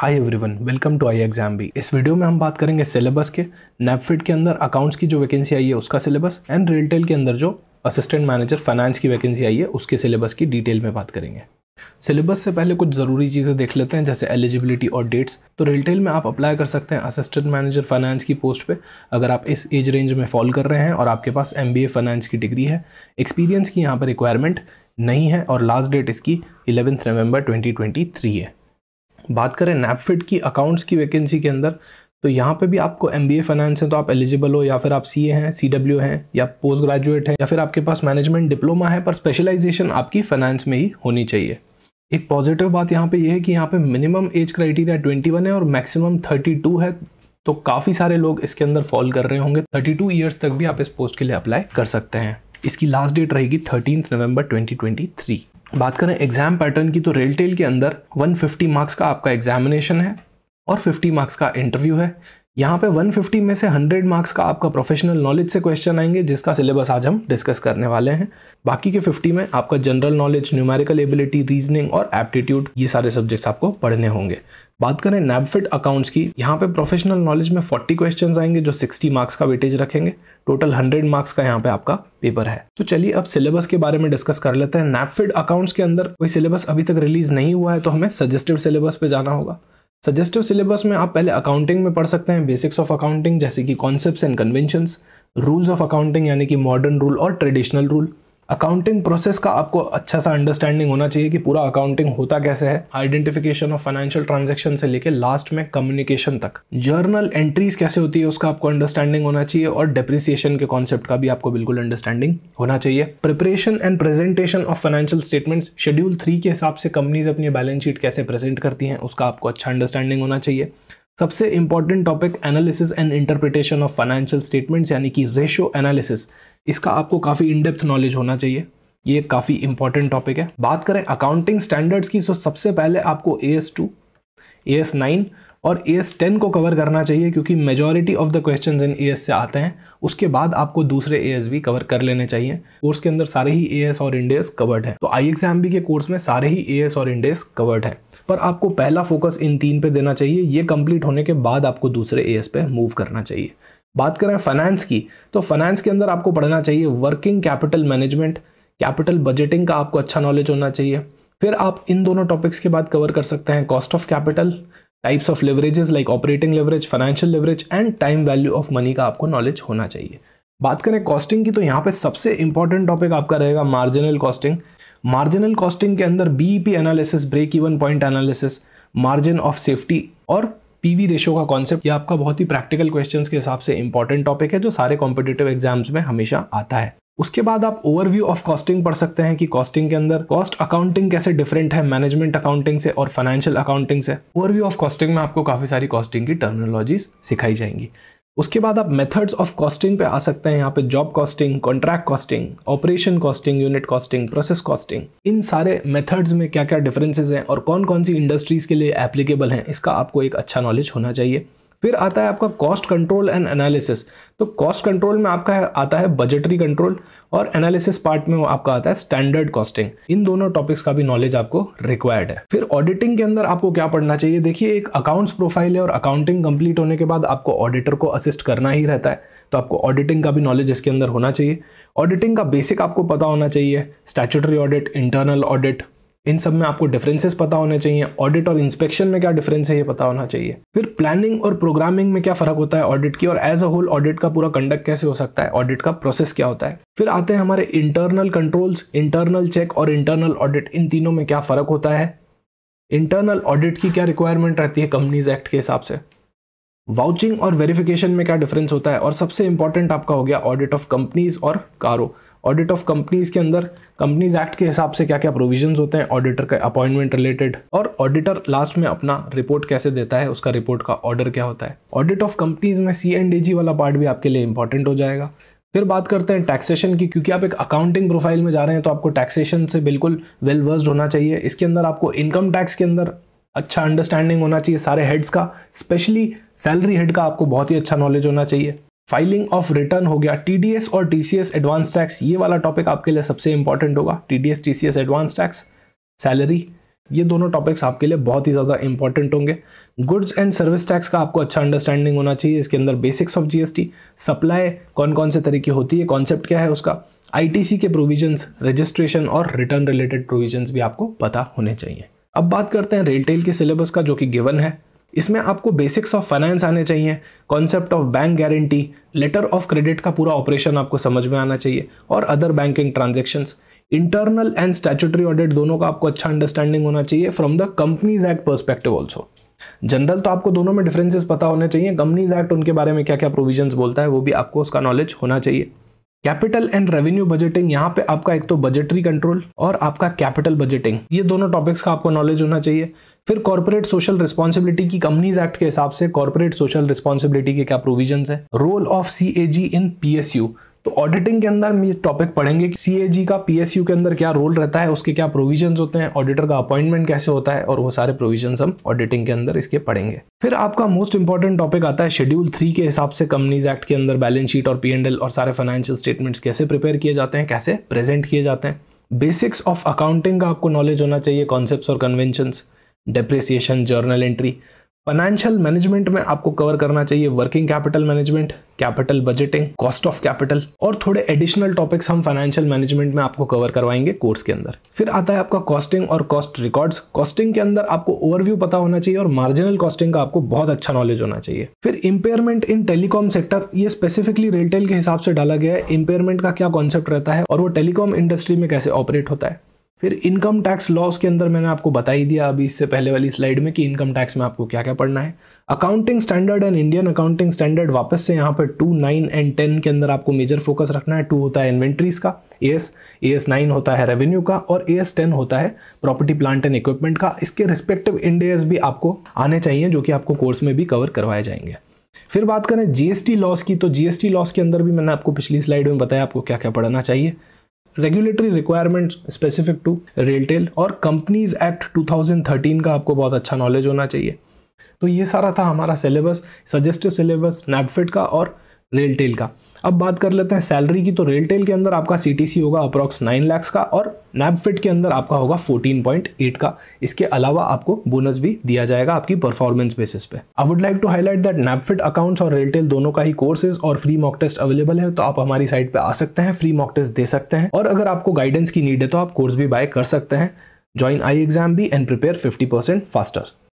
hi everyone welcome to I exam भी इस video में हम बात करेंगे सिलेबस के नेपफिट के अंदर अकाउंट्स की जो वैकेंसी आई है उसका सिलेबस एंड रिटेल के अंदर जो असिस्टेंट मैनेजर फाइनेंस की वैकेंसी आई है उसके सिलेबस की डिटेल में बात करेंगे सिलेबस से पहले कुछ ज़रूरी चीज़ें देख लेते हैं जैसे एलिजिबिलिटी और डेट्स तो रिटेल में आप अप्लाई कर सकते हैं असिस्टेंट मैनेजर फाइनेंस की पोस्ट पे अगर आप इस एज रेंज में फॉल कर रहे हैं और आपके पास एम फाइनेंस की डिग्री है एक्सपीरियंस की यहाँ पर रिक्वायरमेंट नहीं है और लास्ट डेट इसकी इलेवेंथ नवंबर 2023 है बात करें नैपफिट की अकाउंट्स की वैकेंसी के अंदर तो यहाँ पे भी आपको एम बी ए फाइनेंस है तो आप एलिजिबल हो या फिर आप सी ए हैं सी डब्ल्यू हैं या पोस्ट ग्रेजुएट हैं या फिर आपके पास मैनेजमेंट डिप्लोमा है पर स्पेशलाइजेशन आपकी फाइनेंस में ही होनी चाहिए एक पॉजिटिव बात यहाँ पे ये यह है कि यहाँ पे मिनिमम एज क्राइटेरिया वन है और मैक्सिमम टू है तो काफ़ी सारे लोग इसके अंदर फॉल कर रहे होंगे थर्टी टू ईयर्स तक भी आप इस पोस्ट के लिए अप्लाई कर सकते हैं इसकी लास्ट डेट रहेगी थर्टीन नवंबर ट्वेंटी ट्वेंटी थ्री बात करें एग्जाम पैटर्न की तो रेलटेल के अंदर 150 मार्क्स का आपका एग्जामिनेशन है और 50 मार्क्स का इंटरव्यू है यहाँ पे 150 में से 100 मार्क्स का आपका प्रोफेशनल नॉलेज से क्वेश्चन आएंगे जिसका सिलेबस आज हम डिस्कस करने वाले हैं बाकी के 50 में आपका general knowledge numerical ability reasoning और एप्टीट्यूड ये सारे सब्जेक्ट्स आपको पढ़ने होंगे बात करें नैबफिट अकाउंट्स की यहाँ पे प्रोफेशनल नॉलेज में 40 क्वेश्चंस आएंगे जो 60 मार्क्स का वेटेज रखेंगे टोटल 100 मार्क्स का यहाँ पे आपका पेपर है तो चलिए अब सिलेबस के बारे में डिस्कस कर लेते हैं नैबफिट अकाउंट्स के अंदर कोई सिलेबस अभी तक रिलीज नहीं हुआ है तो हमें सजेस्टेड सिलेबस पे जाना होगा सजेस्टिव सिलेबस में आप पहले अकाउंटिंग में पढ़ सकते हैं बेसिक्स ऑफ अकाउंटिंग जैसे कि concepts and conventions rules of accounting यानी कि मॉडर्न रूल और ट्रेडिशनल रूल अकाउंटिंग प्रोसेस का आपको अच्छा सा अंडरस्टैंडिंग होना चाहिए कि पूरा अकाउंटिंग होता कैसे है आइडेंटिफिकेशन ऑफ फाइनेंशियल ट्रांजेक्शन से लेके लास्ट में कम्युनिकेशन तक जर्नल एंट्रीज कैसे होती है उसका आपको अंडरस्टैंडिंग होना चाहिए और डेप्रिसिएशन के कॉन्सेप्ट का भी आपको बिल्कुल अंडरस्टैंडिंग होना चाहिए preparation and presentation of financial statements schedule three के हिसाब से कंपनीज अपनी बैलेंस शीट कैसे प्रेजेंट करती हैं उसका आपको अच्छा अंडरस्टैंडिंग होना चाहिए सबसे important topic analysis and interpretation of financial statements यानी कि रेशो एनालिसिस इसका आपको काफ़ी इनडेप्थ नॉलेज होना चाहिए ये काफ़ी इंपॉर्टेंट टॉपिक है बात करें अकाउंटिंग स्टैंडर्ड्स की तो सबसे पहले आपको A S two A S nine और ए एस टेन को कवर करना चाहिए क्योंकि majority of the question in A S से आते हैं उसके बाद आपको दूसरे ए एस भी कवर कर लेने चाहिए कोर्स के अंदर सारे ही ए एस और इंडेस कवर्ड है तो आई एग्जाम भी के कोर्स में सारे ही ए एस और इंडेस कवर्ड हैं पर आपको पहला फोकस इन तीन पे देना चाहिए ये कंप्लीट होने के बाद आपको दूसरे ए एस पे मूव करना चाहिए बात करें फाइनेंस की तो फाइनेंस के अंदर आपको पढ़ना चाहिए working capital management capital budgeting का आपको अच्छा नॉलेज होना चाहिए फिर आप इन दोनों टॉपिक्स के बाद कवर कर सकते हैं cost of capital types of leverages like operating leverage financial leverage and time value of money का आपको नॉलेज होना चाहिए बात करें कॉस्टिंग की तो यहाँ पे सबसे इंपॉर्टेंट टॉपिक आपका रहेगा मार्जिनल कॉस्टिंग मार्जिनल कॉस्टिंग के अंदर BEP analysis break even point analysis margin of safety और पीवी रेशो का कॉन्सेप्ट ये आपका बहुत ही प्रैक्टिकल क्वेश्चन के हिसाब से इंपॉर्टेंट टॉपिक है जो सारे कॉम्पिटेटिव एग्जाम्स में हमेशा आता है उसके बाद आप ओवरव्यू ऑफ कॉस्टिंग पढ़ सकते हैं कि कॉस्टिंग के अंदर कॉस्ट अकाउंटिंग कैसे डिफरेंट है मैनेजमेंट अकाउंटिंग से और फाइनेंशियल अकाउंटिंग से ओवरव्यू ऑफ कॉस्टिंग में आपको काफी सारी कॉस्टिंग की टर्मिनोलॉजीज सिखाई जाएंगी उसके बाद आप मेथड्स ऑफ कॉस्टिंग पे आ सकते हैं यहाँ पे job costing contract costing operation costing unit costing process costing इन सारे मेथड्स में क्या क्या डिफरेंसेस हैं और कौन कौन सी इंडस्ट्रीज के लिए एप्लीकेबल हैं इसका आपको एक अच्छा नॉलेज होना चाहिए फिर आता है आपका कॉस्ट कंट्रोल एंड एनालिसिस तो कॉस्ट कंट्रोल में आपका आता है बजटरी कंट्रोल और एनालिसिस पार्ट में आपका आता है स्टैंडर्ड कॉस्टिंग इन दोनों टॉपिक्स का भी नॉलेज आपको रिक्वायर्ड है फिर ऑडिटिंग के अंदर आपको क्या पढ़ना चाहिए देखिए एक अकाउंट्स प्रोफाइल है और अकाउंटिंग कंप्लीट होने के बाद आपको ऑडिटर को असिस्ट करना ही रहता है तो आपको ऑडिटिंग का भी नॉलेज इसके अंदर होना चाहिए ऑडिटिंग का बेसिक आपको पता होना चाहिए स्टैचुटरी ऑडिट इंटरनल ऑडिट इन सब में आपको डिफरेंसेस पता होने चाहिए ऑडिट और इंस्पेक्शन में क्या डिफरेंस है ये पता होना चाहिए फिर प्लानिंग और प्रोग्रामिंग में क्या फर्क होता है ऑडिट की और एज अ होल ऑडिट का पूरा कंडक्ट कैसे हो सकता है ऑडिट का प्रोसेस क्या होता है फिर आते हैं हमारे इंटरनल कंट्रोल्स इंटरनल चेक और इंटरनल ऑडिट इन तीनों में क्या फर्क होता है इंटरनल ऑडिट की क्या रिक्वायरमेंट रहती है कंपनीज एक्ट के हिसाब से वाउचिंग और वेरिफिकेशन में क्या डिफरेंस होता है और सबसे इंपॉर्टेंट आपका हो गया ऑडिट ऑफ कंपनीज और कारो ऑडिट ऑफ कंपनीज के अंदर कंपनीज एक्ट के हिसाब से क्या क्या प्रोविजन होते हैं ऑडिटर के अपॉइंटमेंट रिलेटेड और ऑडिटर लास्ट में अपना रिपोर्ट कैसे देता है उसका रिपोर्ट का ऑर्डर क्या होता है ऑडिट ऑफ कंपनीज में सी एंड जी वाला पार्ट भी आपके लिए इंपॉर्टेंट हो जाएगा फिर बात करते हैं टैक्सेशन की क्योंकि आप एक अकाउंटिंग प्रोफाइल में जा रहे हैं तो आपको टैक्सेशन से बिल्कुल वेल वर्स्ड होना चाहिए इसके अंदर आपको इनकम टैक्स के अंदर अच्छा अंडरस्टैंडिंग होना चाहिए सारे हेड्स का स्पेशली सैलरी हेड का आपको बहुत ही अच्छा नॉलेज होना चाहिए फाइलिंग ऑफ रिटर्न हो गया टीडीएस और टीसीएस एडवांस टैक्स ये वाला टॉपिक आपके लिए सबसे इंपॉर्टेंट होगा TDS TCS advance tax salary ये दोनों टॉपिक्स आपके लिए बहुत ही ज़्यादा इंपॉर्टेंट होंगे गुड्स एंड सर्विस टैक्स का आपको अच्छा अंडरस्टैंडिंग होना चाहिए इसके अंदर बेसिक्स ऑफ जीएसटी सप्लाई कौन कौन से तरीके होती है कॉन्सेप्ट क्या है उसका आईटीसी के प्रोविजंस रजिस्ट्रेशन और रिटर्न रिलेटेड प्रोविजंस भी आपको पता होने चाहिए अब बात करते हैं रेलटेल के सिलेबस का जो कि गिवन है इसमें आपको बेसिक्स ऑफ फाइनेंस आने चाहिए concept of bank guarantee letter of credit का पूरा ऑपरेशन आपको समझ में आना चाहिए और other banking transactions internal and statutory audit दोनों का आपको अच्छा अंडरस्टैंडिंग होना चाहिए from the Companies Act perspective also general तो आपको दोनों में डिफरेंसेस पता होने चाहिए कंपनीज एक्ट उनके बारे में क्या क्या प्रोविजंस बोलता है वो भी आपको उसका नॉलेज होना चाहिए कैपिटल एंड रेवेन्यू बजटिंग यहाँ पे आपका एक तो बजटरी कंट्रोल और आपका कैपिटल बजटिंग ये दोनों टॉपिक्स का आपको नॉलेज होना चाहिए फिर कॉर्पोरेट सोशल रिस्पॉन्सिबिलिटी की कंपनीज एक्ट के हिसाब से कॉर्पोरेट सोशल रिस्पॉन्सिबिलिटी के क्या प्रोविजन है role of C in P तो ऑडिटिंग के अंदर हम ये टॉपिक पढ़ेंगे कि सी का पी के अंदर क्या रोल रहता है उसके क्या प्रोविजन होते हैं ऑडिटर का अपॉइंटमेंट कैसे होता है और वो सारे प्रोविजन हम ऑडिटिंग के अंदर इसके पढ़ेंगे फिर आपका मोस्ट इंपॉर्टेंट टॉपिक आता है शेड्यूल थ्री के हिसाब से कंपनीज एक्ट के अंदर बैलेंस शीट और पी और सारे फाइनेंशियल स्टेटमेंट्स कैसे प्रिपेयर किए जाते हैं कैसे प्रेजेंट किए जाते हैं बेसिक्स ऑफ अकाउंटिंग का आपको नॉलेज होना चाहिए कॉन्सेप्ट और convention depreciation journal entry financial management में आपको कवर करना चाहिए working capital management capital budgeting cost of capital और थोड़े एडिशनल टॉपिक्स हम फाइनेंशियल मैनेजमेंट में आपको कवर करवाएंगे कोर्स के अंदर फिर आता है आपका कॉस्टिंग और कॉस्ट रिकॉर्ड्स कॉस्टिंग के अंदर आपको ओवरव्यू पता होना चाहिए और मार्जिनल कॉस्टिंग का आपको बहुत अच्छा नॉलेज होना चाहिए फिर इंपेयरमेंट इन टेलीकॉम सेक्टर ये स्पेसिफिकली रेलटेल के हिसाब से डाला गया है इंपेयरमेंट का क्या कॉन्सेप्ट रहता है और वो टेलीकॉम इंडस्ट्री में कैसे ऑपरेट होता है फिर इनकम टैक्स लॉस के अंदर मैंने आपको बता ही दिया अभी इससे पहले वाली स्लाइड में कि इनकम टैक्स में आपको क्या क्या पढ़ना है accounting standard and Indian accounting standard वापस से यहाँ पर टू नाइन एंड टेन के अंदर आपको मेजर फोकस रखना है टू होता है इन्वेंट्रीज का A S A S nine होता है रेवेन्यू का और ए एस टेन होता है प्रॉपर्टी प्लांट एंड इक्विपमेंट का इसके रिस्पेक्टिव इंडेस भी आपको आने चाहिए जो कि आपको कोर्स में भी कवर करवाए जाएंगे फिर बात करें जीएसटी लॉस की तो जीएसटी लॉस के अंदर भी मैंने आपको पिछली स्लाइड में बताया आपको क्या क्या पढ़ना चाहिए regulatory requirements specific to RailTel और कंपनीज एक्ट 2013 का आपको बहुत अच्छा नॉलेज होना चाहिए तो ये सारा था हमारा सिलेबस सजेस्टिव सिलेबस नेपफिट का और रेलटेल का अब बात कर लेते हैं सैलरी की तो रेलटेल के अंदर आपका सी होगा अप्रॉक्स नाइन लैक्स का और नैबफिट के अंदर आपका होगा एट का इसके अलावा आपको बोनस भी दिया जाएगा आपकी परफॉर्मेंस बेसिस पे I would like to highlight that NaBFID accounts और रेलटेल दोनों का ही कोर्सेज और फ्री मॉक टेस्ट अवेलेबल है तो आप हमारी साइट पे आ सकते हैं फ्री मॉक टेस्ट दे सकते हैं और अगर आपको गाइडेंस की नीड है तो आप कोर्स भी बाय कर सकते हैं ज्वाइन आई एग्जाम भी and prepare fifty percent faster